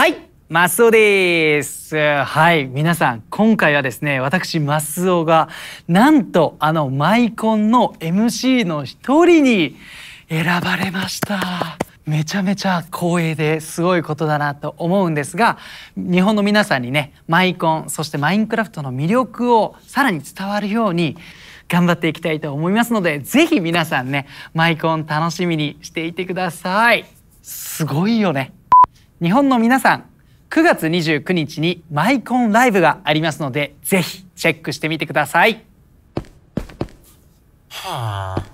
はいマスオですはい皆さん今回はですね私マスオがなんとあのマイコンの MC の一人に選ばれましためちゃめちゃ光栄ですごいことだなと思うんですが日本の皆さんにねマイコンそしてマインクラフトの魅力をさらに伝わるように頑張っていきたいと思いますので是非皆さんねマイコン楽しみにしていてくださいすごいよね日本の皆さん9月29日にマイコンライブがありますのでぜひチェックしてみてください。はあ